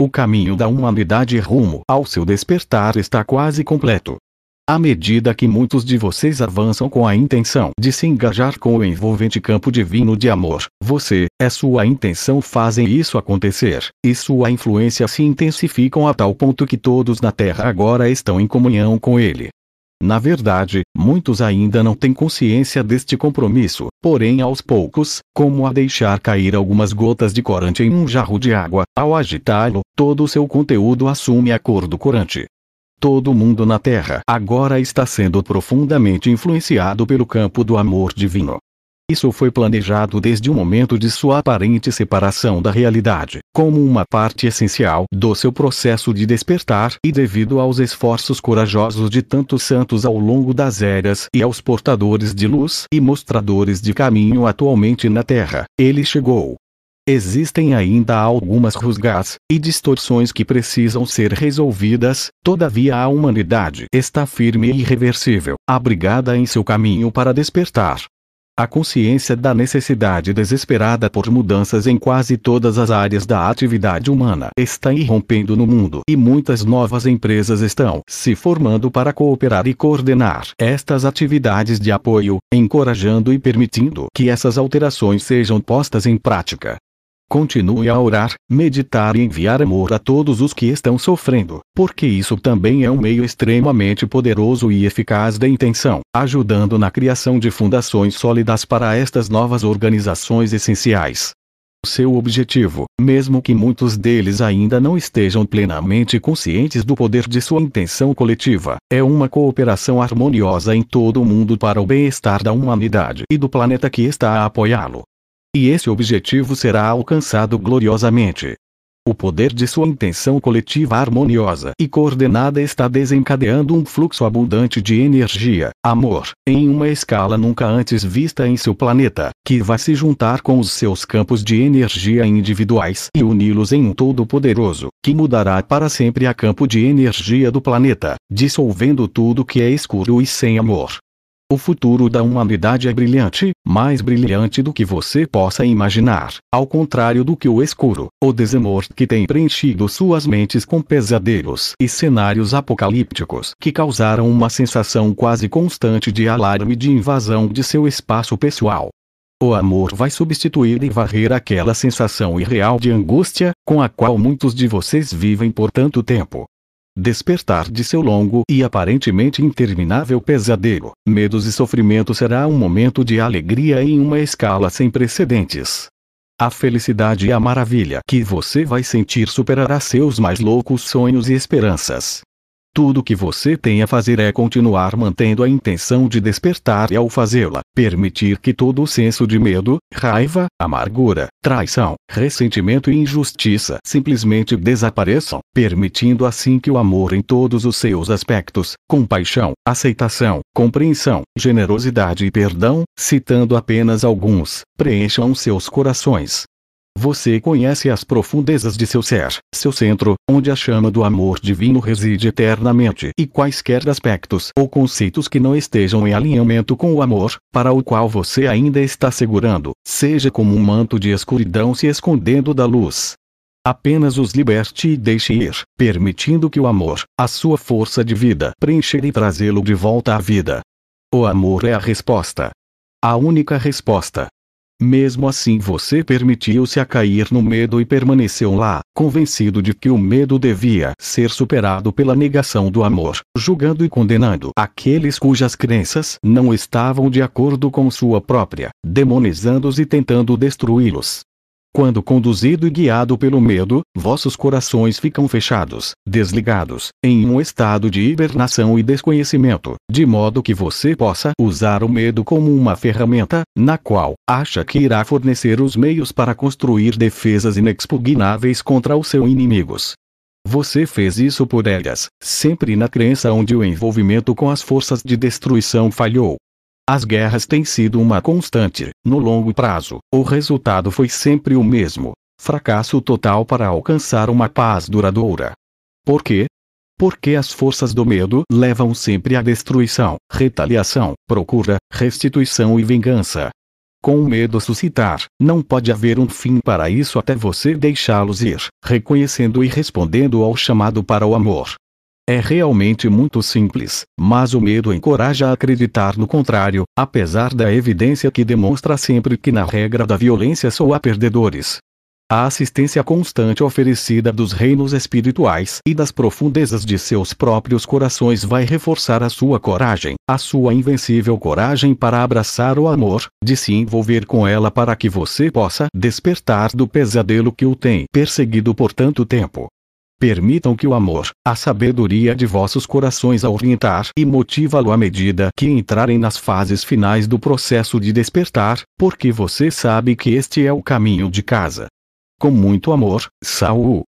O caminho da humanidade rumo ao seu despertar está quase completo. À medida que muitos de vocês avançam com a intenção de se engajar com o envolvente campo divino de amor, você, é sua intenção fazem isso acontecer, e sua influência se intensificam a tal ponto que todos na Terra agora estão em comunhão com ele, na verdade, muitos ainda não têm consciência deste compromisso, porém, aos poucos, como a deixar cair algumas gotas de corante em um jarro de água, ao agitá-lo, todo o seu conteúdo assume a cor do corante. Todo mundo na Terra agora está sendo profundamente influenciado pelo campo do amor divino. Isso foi planejado desde o momento de sua aparente separação da realidade, como uma parte essencial do seu processo de despertar e devido aos esforços corajosos de tantos santos ao longo das eras e aos portadores de luz e mostradores de caminho atualmente na Terra, ele chegou. Existem ainda algumas rusgas e distorções que precisam ser resolvidas, todavia a humanidade está firme e irreversível, abrigada em seu caminho para despertar. A consciência da necessidade desesperada por mudanças em quase todas as áreas da atividade humana está irrompendo no mundo e muitas novas empresas estão se formando para cooperar e coordenar estas atividades de apoio, encorajando e permitindo que essas alterações sejam postas em prática. Continue a orar, meditar e enviar amor a todos os que estão sofrendo, porque isso também é um meio extremamente poderoso e eficaz de intenção, ajudando na criação de fundações sólidas para estas novas organizações essenciais. Seu objetivo, mesmo que muitos deles ainda não estejam plenamente conscientes do poder de sua intenção coletiva, é uma cooperação harmoniosa em todo o mundo para o bem-estar da humanidade e do planeta que está a apoiá-lo. E esse objetivo será alcançado gloriosamente. O poder de sua intenção coletiva harmoniosa e coordenada está desencadeando um fluxo abundante de energia, amor, em uma escala nunca antes vista em seu planeta, que vai se juntar com os seus campos de energia individuais e uni-los em um todo poderoso, que mudará para sempre a campo de energia do planeta, dissolvendo tudo que é escuro e sem amor, o futuro da humanidade é brilhante, mais brilhante do que você possa imaginar, ao contrário do que o escuro, o desamor que tem preenchido suas mentes com pesadelos e cenários apocalípticos que causaram uma sensação quase constante de alarme de invasão de seu espaço pessoal. O amor vai substituir e varrer aquela sensação irreal de angústia, com a qual muitos de vocês vivem por tanto tempo despertar de seu longo e aparentemente interminável pesadelo, medos e sofrimento será um momento de alegria em uma escala sem precedentes. A felicidade e é a maravilha que você vai sentir superará seus mais loucos sonhos e esperanças. Tudo que você tem a fazer é continuar mantendo a intenção de despertar e ao fazê-la, permitir que todo o senso de medo, raiva, amargura, traição, ressentimento e injustiça simplesmente desapareçam, permitindo assim que o amor em todos os seus aspectos, compaixão, aceitação, compreensão, generosidade e perdão, citando apenas alguns, preencham seus corações. Você conhece as profundezas de seu ser, seu centro, onde a chama do amor divino reside eternamente, e quaisquer aspectos ou conceitos que não estejam em alinhamento com o amor, para o qual você ainda está segurando, seja como um manto de escuridão se escondendo da luz. Apenas os liberte e deixe ir, permitindo que o amor, a sua força de vida, preencher e trazê-lo de volta à vida. O amor é a resposta. A única resposta. Mesmo assim, você permitiu-se a cair no medo e permaneceu lá, convencido de que o medo devia ser superado pela negação do amor, julgando e condenando aqueles cujas crenças não estavam de acordo com sua própria, demonizando-os e tentando destruí-los. Quando conduzido e guiado pelo medo, vossos corações ficam fechados, desligados, em um estado de hibernação e desconhecimento, de modo que você possa usar o medo como uma ferramenta, na qual acha que irá fornecer os meios para construir defesas inexpugnáveis contra os seus inimigos. Você fez isso por elas, sempre na crença onde o envolvimento com as forças de destruição falhou, as guerras têm sido uma constante. No longo prazo, o resultado foi sempre o mesmo: fracasso total para alcançar uma paz duradoura. Por quê? Porque as forças do medo levam sempre à destruição, retaliação, procura, restituição e vingança. Com o medo suscitar, não pode haver um fim para isso até você deixá-los ir, reconhecendo e respondendo ao chamado para o amor. É realmente muito simples, mas o medo encoraja a acreditar no contrário, apesar da evidência que demonstra sempre que na regra da violência só há perdedores. A assistência constante oferecida dos reinos espirituais e das profundezas de seus próprios corações vai reforçar a sua coragem, a sua invencível coragem para abraçar o amor, de se envolver com ela para que você possa despertar do pesadelo que o tem perseguido por tanto tempo. Permitam que o amor, a sabedoria de vossos corações a orientar e motivá-lo à medida que entrarem nas fases finais do processo de despertar, porque você sabe que este é o caminho de casa. Com muito amor, Saul.